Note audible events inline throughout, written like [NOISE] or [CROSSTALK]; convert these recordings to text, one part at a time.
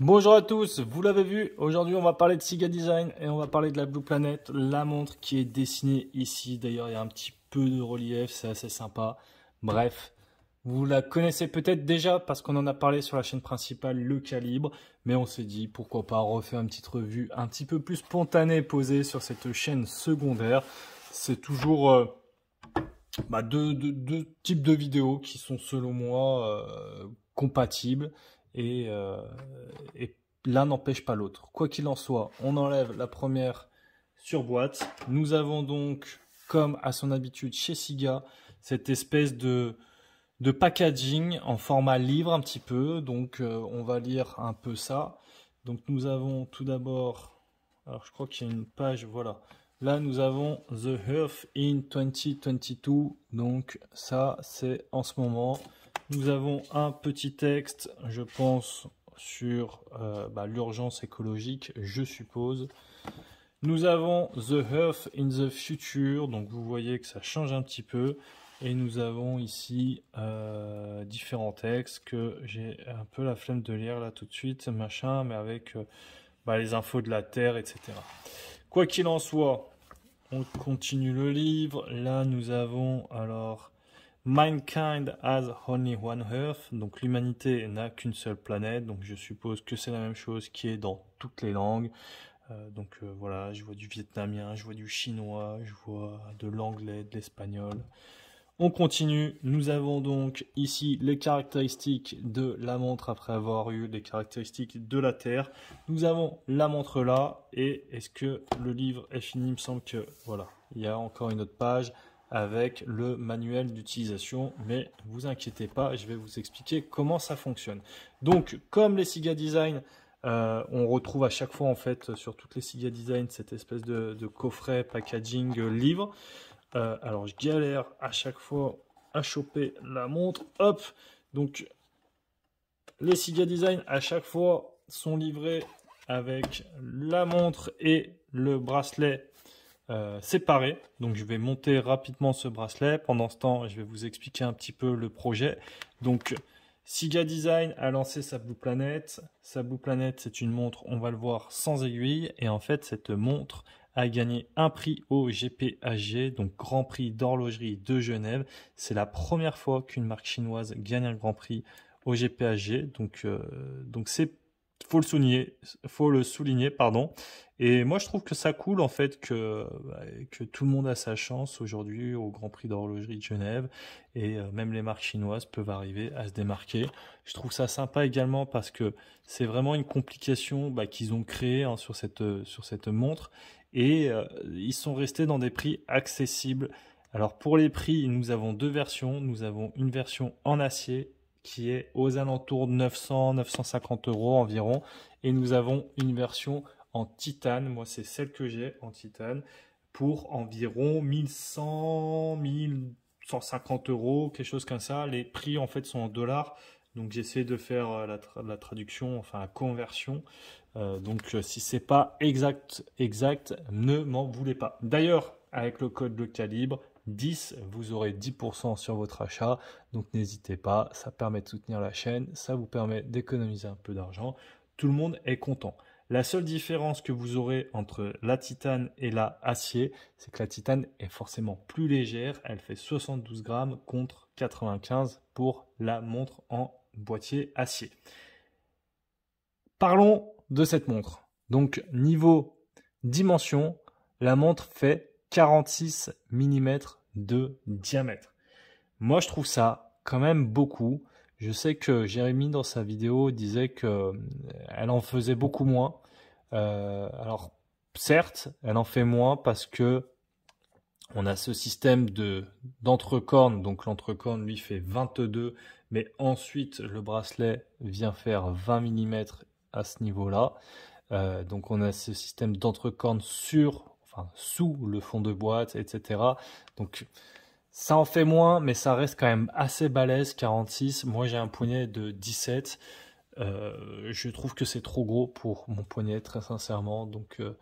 Bonjour à tous, vous l'avez vu, aujourd'hui on va parler de Siga Design et on va parler de la Blue Planet, la montre qui est dessinée ici. D'ailleurs, il y a un petit peu de relief, c'est assez sympa. Bref, vous la connaissez peut-être déjà parce qu'on en a parlé sur la chaîne principale, le calibre, mais on s'est dit pourquoi pas refaire une petite revue un petit peu plus spontanée posée sur cette chaîne secondaire. C'est toujours euh, bah, deux, types de vidéos qui sont selon moi euh, compatibles euh, et, l'un n'empêche pas l'autre. Quoi qu'il en soit, on enlève la première sur boîte. Nous avons donc, comme à son habitude chez Siga, cette espèce de, packaging en format livre un petit peu. Donc euh, on va lire un peu ça. Donc nous avons tout d'abord, alors je crois qu'il y a une page, voilà. Là, nous avons The Hearth in 2022. Donc, ça, c'est en ce moment nous avons un petit texte, je pense, sur euh, bah, l'urgence écologique, je suppose. Nous avons The Earth in the Future, donc vous voyez que ça change un petit peu. Et nous avons ici euh, différents textes que j'ai un peu la flemme de lire là tout de suite, machin, mais avec euh, bah, les infos de la Terre, etc. Quoi qu'il en soit, on continue le livre. Là, nous avons alors Mankind has only one Earth, donc l'humanité n'a qu'une seule planète, donc je suppose que c'est la même chose qui est dans toutes les langues. Euh, donc euh, voilà, je vois du vietnamien, je vois du chinois, je vois de l'anglais, de l'espagnol. On continue, nous avons donc ici les caractéristiques de la montre après avoir eu les caractéristiques de la Terre. Nous avons la montre là, et est-ce que le livre est fini Il me semble que, voilà, il y a encore une autre page avec le manuel d'utilisation, mais ne vous inquiétez pas, je vais vous expliquer comment ça fonctionne. Donc, comme les SIGA Design, euh, on retrouve à chaque fois en fait sur toutes les SIGA Design cette espèce de, coffret packaging euh, livre. Euh, alors, je galère à chaque fois à choper la montre. Hop, donc les SIGA Design à chaque fois sont livrés avec la montre et le bracelet euh, séparé Donc je vais monter rapidement ce bracelet. Pendant ce temps, je vais vous expliquer un petit peu le projet. Donc Siga Design a lancé sa Blue Planet. Sa Blue Planet, c'est une montre, on va le voir, sans aiguille. Et en fait, cette montre a gagné un prix au GPAG, donc Grand Prix d'horlogerie de Genève. C'est la première fois qu'une marque chinoise gagne un Grand Prix au GPAG. Donc, euh, donc c'est faut le souligner, faut le souligner, pardon. Et moi, je trouve que ça coule en fait que bah, que tout le monde a sa chance aujourd'hui au Grand Prix d'horlogerie de Genève et euh, même les marques chinoises peuvent arriver à se démarquer. Je trouve ça sympa également parce que c'est vraiment une complication bah, qu'ils ont créée hein, sur cette sur cette montre et euh, ils sont restés dans des prix accessibles. Alors pour les prix, nous avons deux versions. Nous avons une version en acier qui est aux alentours de 900-950 euros environ. Et nous avons une version en titane, moi c'est celle que j'ai en titane, pour environ 1100-1150 euros, quelque chose comme ça. Les prix en fait sont en dollars, donc j'essaie de faire euh, la, traduction, enfin la conversion. Euh, donc euh, si c'est pas exact, exact, ne m'en voulez pas. D'ailleurs, avec le code de calibre, 10, vous aurez 10% sur votre achat. Donc n'hésitez pas, ça permet de soutenir la chaîne, ça vous permet d'économiser un peu d'argent. Tout le monde est content. La seule différence que vous aurez entre la titane et la acier, c'est que la titane est forcément plus légère. Elle fait 72 grammes contre 95 pour la montre en boîtier acier. Parlons de cette montre. Donc niveau dimension, la montre fait 46 mm de diamètre. Moi, je trouve ça quand même beaucoup. Je sais que Jérémy, dans sa vidéo, disait qu'elle euh, en faisait beaucoup moins. Euh, alors, certes, elle en fait moins parce que on a ce système de d'entrecorne. Donc, l'entrecorne, lui, fait 22, mais ensuite, le bracelet vient faire 20 mm à ce niveau-là. Euh, donc, on a ce système d'entrecorne sur sous le fond de boîte, etc. Donc ça en fait moins, mais ça reste quand même assez balèze, 46. Moi j'ai un poignet de 17. Euh, je trouve que c'est trop gros pour mon poignet, très sincèrement. Donc euh,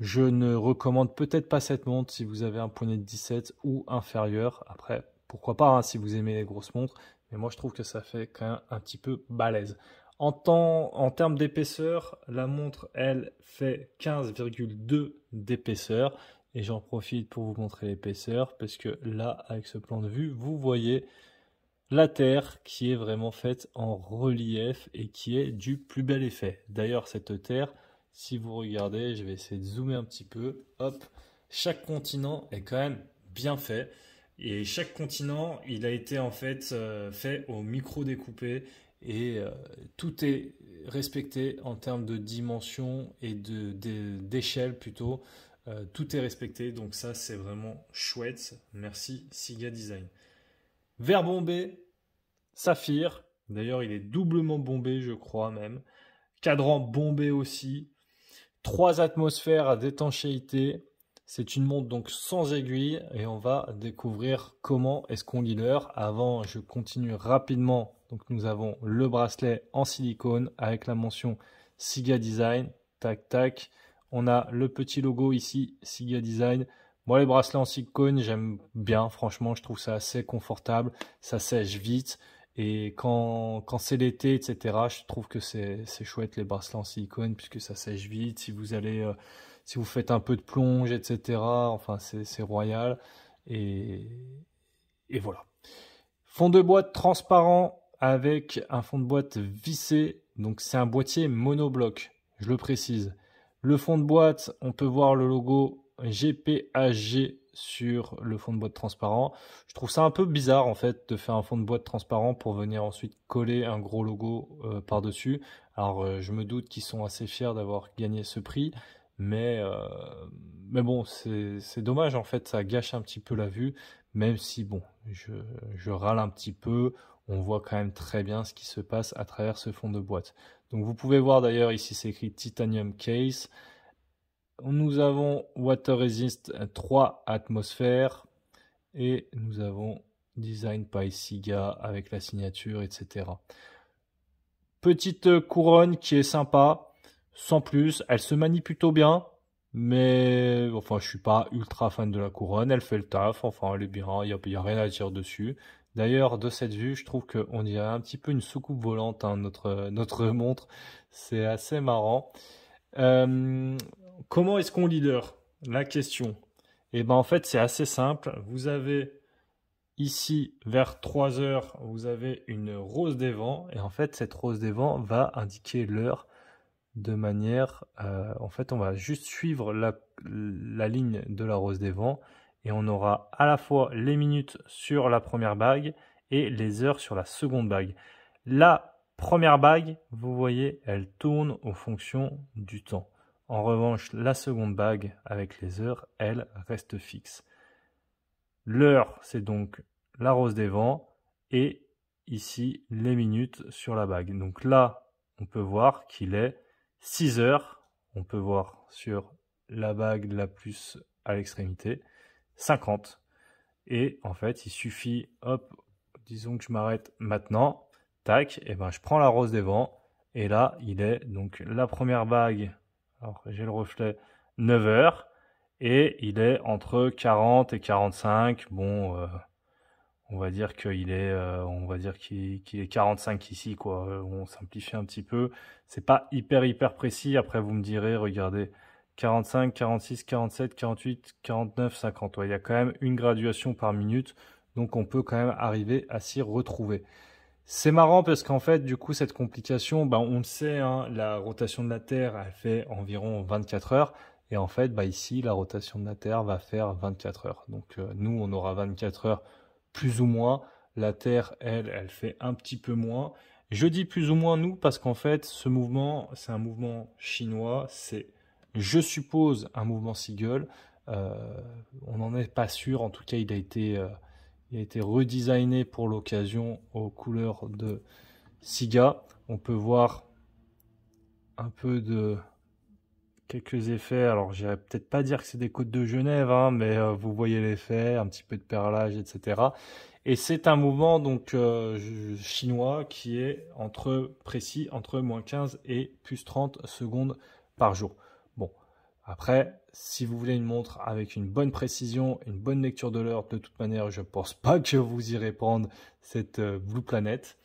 je ne recommande peut-être pas cette montre si vous avez un poignet de 17 ou inférieur. Après, pourquoi pas hein, si vous aimez les grosses montres. Mais moi je trouve que ça fait quand même un petit peu balèze. En, termes d'épaisseur, la montre, elle, fait 15,2 d'épaisseur. Et j'en profite pour vous montrer l'épaisseur, parce que là, avec ce plan de vue, vous voyez la terre qui est vraiment faite en relief et qui est du plus bel effet. D'ailleurs, cette terre, si vous regardez, je vais essayer de zoomer un petit peu, hop, chaque continent est quand même bien fait. Et chaque continent, il a été en fait euh, fait au micro découpé et euh, tout est respecté en termes de dimension et de, d'échelle plutôt. Euh, tout est respecté, donc ça c'est vraiment chouette. Merci Siga Design. Vert bombé, saphir. D'ailleurs, il est doublement bombé, je crois même. Cadran bombé aussi. Trois atmosphères à d'étanchéité. C'est une montre donc sans aiguille et on va découvrir comment est-ce qu'on lit l'heure. Avant, je continue rapidement donc nous avons le bracelet en silicone avec la mention Siga Design. Tac, tac. On a le petit logo ici, Siga Design. Moi, les bracelets en silicone, j'aime bien. Franchement, je trouve ça assez confortable. Ça sèche vite. Et quand, c'est l'été, etc., je trouve que c'est chouette les bracelets en silicone puisque ça sèche vite. Si vous allez, euh, si vous faites un peu de plonge, etc., enfin, c'est royal. et voilà. Fond de boîte transparent avec un fond de boîte vissé. Donc c'est un boîtier monobloc, je le précise. Le fond de boîte, on peut voir le logo GPAG sur le fond de boîte transparent. Je trouve ça un peu bizarre en fait de faire un fond de boîte transparent pour venir ensuite coller un gros logo euh, par-dessus. Alors euh, je me doute qu'ils sont assez fiers d'avoir gagné ce prix, mais, euh, mais bon, c'est dommage en fait, ça gâche un petit peu la vue, même si bon, je, je râle un petit peu, on voit quand même très bien ce qui se passe à travers ce fond de boîte. Donc vous pouvez voir d'ailleurs ici c'est écrit titanium case. Nous avons water resist 3 atmosphères et nous avons design by Siga avec la signature etc. Petite couronne qui est sympa, sans plus, elle se manie plutôt bien. Mais enfin, je suis pas ultra fan de la couronne, elle fait le taf, enfin elle est bien, il n'y a, rien à dire dessus. D'ailleurs, de cette vue, je trouve qu'on dirait un petit peu une soucoupe volante, hein, notre, notre montre. C'est assez marrant. Euh, comment est-ce qu'on l'heure La question. Et eh ben en fait, c'est assez simple. Vous avez ici, vers 3 heures, vous avez une rose des vents. Et en fait, cette rose des vents va indiquer l'heure de manière... Euh, en fait, on va juste suivre la, la ligne de la rose des vents et on aura à la fois les minutes sur la première bague et les heures sur la seconde bague. La première bague, vous voyez, elle tourne en fonction du temps. En revanche, la seconde bague avec les heures, elle reste fixe. L'heure, c'est donc la rose des vents et ici les minutes sur la bague. Donc là, on peut voir qu'il est 6 heures. On peut voir sur la bague la plus à l'extrémité. 50. Et en fait, il suffit, hop, disons que je m'arrête maintenant, tac, et ben je prends la rose des vents, et là, il est donc la première bague, alors j'ai le reflet, 9 heures, et il est entre 40 et 45, bon, euh, on va dire qu'il est, euh, on va dire qu'il est 45 ici, quoi, on simplifie un petit peu, c'est pas hyper hyper précis, après vous me direz, regardez, 45, 46, 47, 48, 49, 50. il y a quand même une graduation par minute, donc on peut quand même arriver à s'y retrouver. C'est marrant parce qu'en fait, du coup, cette complication, bah, on le sait, hein, la rotation de la Terre, elle fait environ 24 heures. Et en fait, bah, ici, la rotation de la Terre va faire 24 heures. Donc euh, nous, on aura 24 heures plus ou moins. La Terre, elle, elle fait un petit peu moins. Je dis plus ou moins nous parce qu'en fait, ce mouvement, c'est un mouvement chinois. C'est je suppose, un mouvement Seagull. Euh, on n'en est pas sûr. En tout cas, il a été, euh, redesigné pour l'occasion aux couleurs de Siga. On peut voir un peu de quelques effets. Alors, j'irai peut-être pas dire que c'est des côtes de Genève, hein, mais euh, vous voyez l'effet, un petit peu de perlage, etc. Et c'est un mouvement donc chinois qui est entre précis entre moins 15 et plus 30 secondes par jour. Après, si vous voulez une montre avec une bonne précision, une bonne lecture de l'heure, de toute manière, je ne pense [LAUGHS] pas que vous irez prendre cette euh, Blue Planet.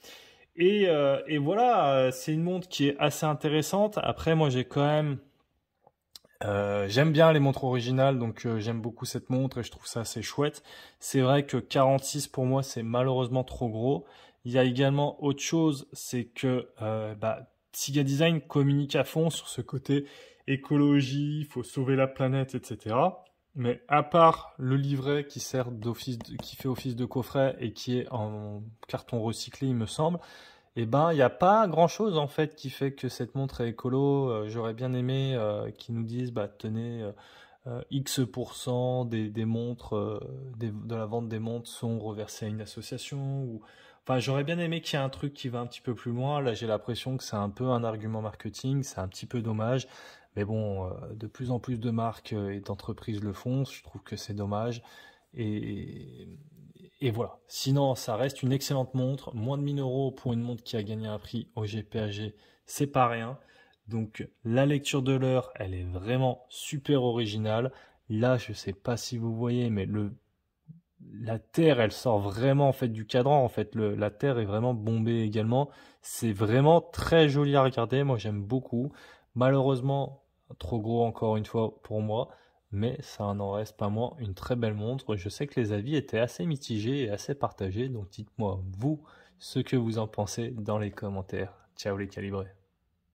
Et, euh, voilà, euh, c'est une montre qui est assez intéressante. Après, moi, j'ai quand même, j'aime bien les montres originales, donc j'aime beaucoup cette montre et je trouve ça assez chouette. C'est vrai que 46 pour moi, c'est malheureusement trop gros. Il y a également autre chose, c'est que bah, Design communique à fond sur ce côté écologie, il faut sauver la planète, etc. Mais à part le livret qui sert d'office, qui fait office de coffret et qui est en carton recyclé, il me semble, eh ben, il n'y a pas grand chose en fait qui fait que cette montre est écolo. Euh, j'aurais bien aimé euh, qu'ils nous disent, bah, tenez, euh, X% des, des montres, de la vente des montres sont reversées à une association. Enfin, j'aurais bien aimé qu'il y ait un truc qui va un petit peu plus loin. Là, j'ai l'impression que c'est un peu un argument marketing, c'est un petit peu dommage. Mais bon, euh, de plus en plus de marques euh, et d'entreprises le font. Je trouve que c'est dommage. Et, voilà. Sinon, ça reste une excellente montre. Moins de 1000 euros pour une montre qui a gagné un prix au GPAG, c'est pas rien. Donc la lecture de l'heure, elle est vraiment super originale. Là, je sais pas si vous voyez, mais la terre, elle sort vraiment fait du cadran. En fait, la terre est vraiment bombée également. C'est vraiment très joli à regarder. Moi, j'aime beaucoup. Malheureusement, trop gros encore une fois pour moi, mais ça n'en reste pas moins une très belle montre. Je sais que les avis étaient assez mitigés et assez partagés, donc dites-moi vous ce que vous en pensez dans les commentaires. Ciao les calibrés.